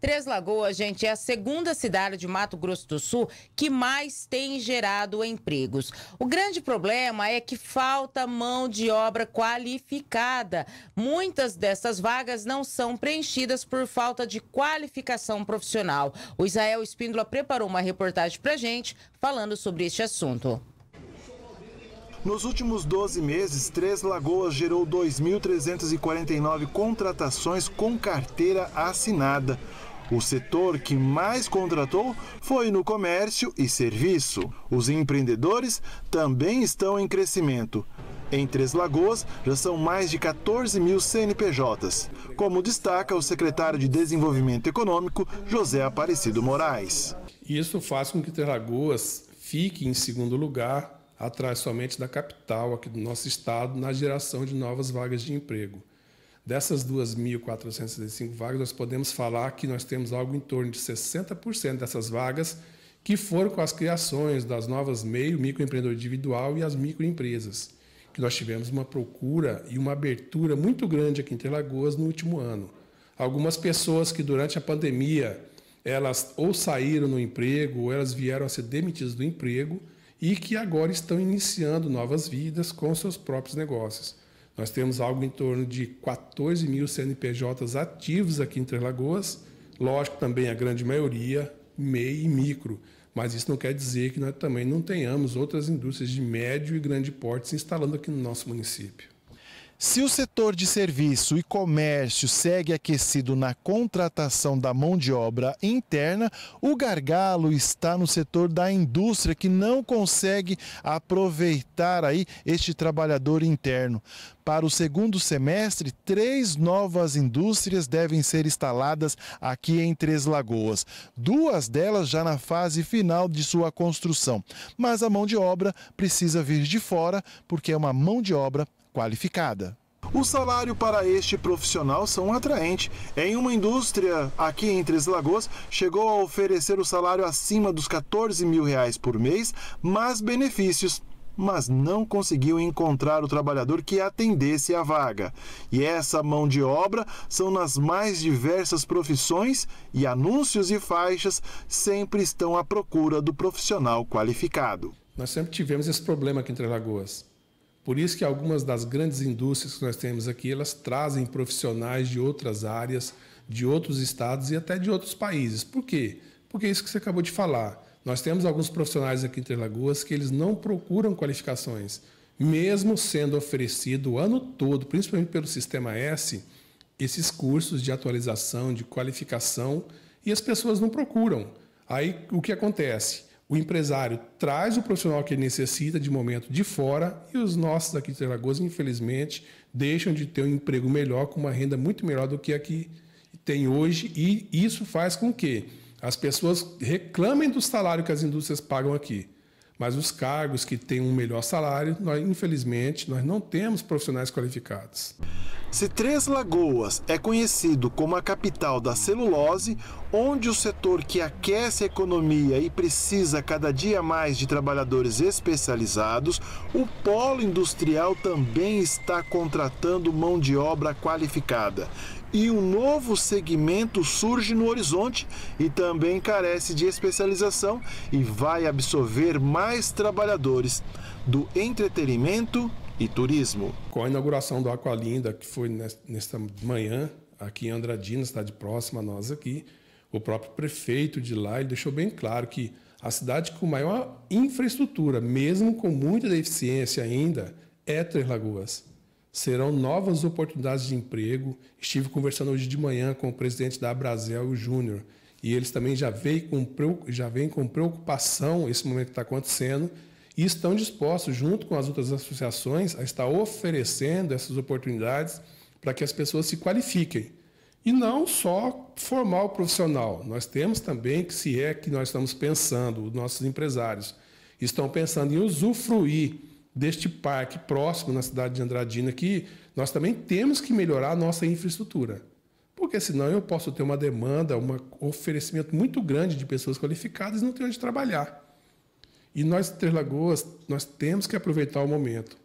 Três Lagoas, gente, é a segunda cidade de Mato Grosso do Sul que mais tem gerado empregos. O grande problema é que falta mão de obra qualificada. Muitas dessas vagas não são preenchidas por falta de qualificação profissional. O Israel Espíndola preparou uma reportagem para gente falando sobre este assunto. Nos últimos 12 meses, Três Lagoas gerou 2.349 contratações com carteira assinada. O setor que mais contratou foi no comércio e serviço. Os empreendedores também estão em crescimento. Em Três Lagoas, já são mais de 14 mil CNPJs, como destaca o secretário de Desenvolvimento Econômico, José Aparecido Moraes. Isso faz com que Três Lagoas fique em segundo lugar atrás somente da capital aqui do nosso estado na geração de novas vagas de emprego. Dessas 2.465 vagas, nós podemos falar que nós temos algo em torno de 60% dessas vagas que foram com as criações das novas meio, microempreendedor individual e as microempresas, que nós tivemos uma procura e uma abertura muito grande aqui em Interlagoas no último ano. Algumas pessoas que durante a pandemia, elas ou saíram no emprego, ou elas vieram a ser demitidas do emprego, e que agora estão iniciando novas vidas com seus próprios negócios. Nós temos algo em torno de 14 mil CNPJs ativos aqui em Três Lagoas, lógico, também a grande maioria MEI e micro, mas isso não quer dizer que nós também não tenhamos outras indústrias de médio e grande porte se instalando aqui no nosso município. Se o setor de serviço e comércio segue aquecido na contratação da mão de obra interna, o gargalo está no setor da indústria que não consegue aproveitar aí este trabalhador interno. Para o segundo semestre, três novas indústrias devem ser instaladas aqui em Três Lagoas, duas delas já na fase final de sua construção. Mas a mão de obra precisa vir de fora porque é uma mão de obra qualificada. O salário para este profissional são atraente. Em uma indústria aqui em Três Lagoas, chegou a oferecer o salário acima dos 14 mil reais por mês, mais benefícios mas não conseguiu encontrar o trabalhador que atendesse a vaga. E essa mão de obra são nas mais diversas profissões e anúncios e faixas sempre estão à procura do profissional qualificado. Nós sempre tivemos esse problema aqui em Três Lagoas. Por isso que algumas das grandes indústrias que nós temos aqui, elas trazem profissionais de outras áreas, de outros estados e até de outros países. Por quê? Porque é isso que você acabou de falar. Nós temos alguns profissionais aqui em Três Lagoas que eles não procuram qualificações, mesmo sendo oferecido o ano todo, principalmente pelo Sistema S, esses cursos de atualização, de qualificação, e as pessoas não procuram. Aí o que acontece? O empresário traz o profissional que ele necessita de momento de fora e os nossos aqui de Alagoas, infelizmente, deixam de ter um emprego melhor, com uma renda muito melhor do que a que tem hoje, e isso faz com que as pessoas reclamem do salário que as indústrias pagam aqui. Mas os cargos que têm um melhor salário, nós, infelizmente, nós não temos profissionais qualificados. Se Três Lagoas é conhecido como a capital da celulose, onde o setor que aquece a economia e precisa cada dia mais de trabalhadores especializados, o polo industrial também está contratando mão de obra qualificada. E um novo segmento surge no horizonte e também carece de especialização e vai absorver mais trabalhadores do entretenimento e Turismo. Com a inauguração do Aqualinda, que foi nesta manhã, aqui em Andradina, cidade próxima a nós aqui, o próprio prefeito de lá ele deixou bem claro que a cidade com maior infraestrutura, mesmo com muita deficiência ainda, é Três Lagoas. Serão novas oportunidades de emprego. Estive conversando hoje de manhã com o presidente da Abrazel, o Júnior, e eles também já vêm com, já com preocupação esse momento que está acontecendo e estão dispostos, junto com as outras associações, a estar oferecendo essas oportunidades para que as pessoas se qualifiquem. E não só formar o profissional, nós temos também que, se é que nós estamos pensando, os nossos empresários estão pensando em usufruir deste parque próximo na cidade de Andradina, que nós também temos que melhorar a nossa infraestrutura. Porque senão eu posso ter uma demanda, um oferecimento muito grande de pessoas qualificadas e não ter onde trabalhar. E nós, Três Lagoas, nós temos que aproveitar o momento.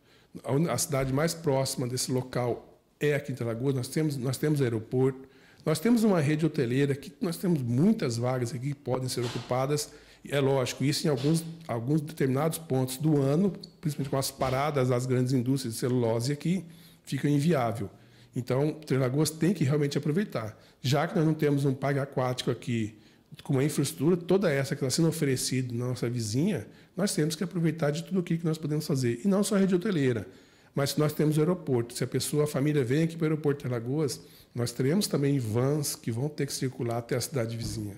A, a cidade mais próxima desse local é aqui em Três Lagoas, nós temos, nós temos aeroporto, nós temos uma rede hoteleira, que nós temos muitas vagas aqui que podem ser ocupadas, é lógico, isso em alguns, alguns determinados pontos do ano, principalmente com as paradas das grandes indústrias de celulose aqui, fica inviável. Então, Três Lagoas tem que realmente aproveitar. Já que nós não temos um parque aquático aqui com a infraestrutura toda essa que está sendo oferecida na nossa vizinha, nós temos que aproveitar de tudo o que nós podemos fazer. E não só a rede hoteleira, mas nós temos o aeroporto. Se a pessoa, a família vem aqui para o aeroporto de Alagoas, nós teremos também vans que vão ter que circular até a cidade vizinha.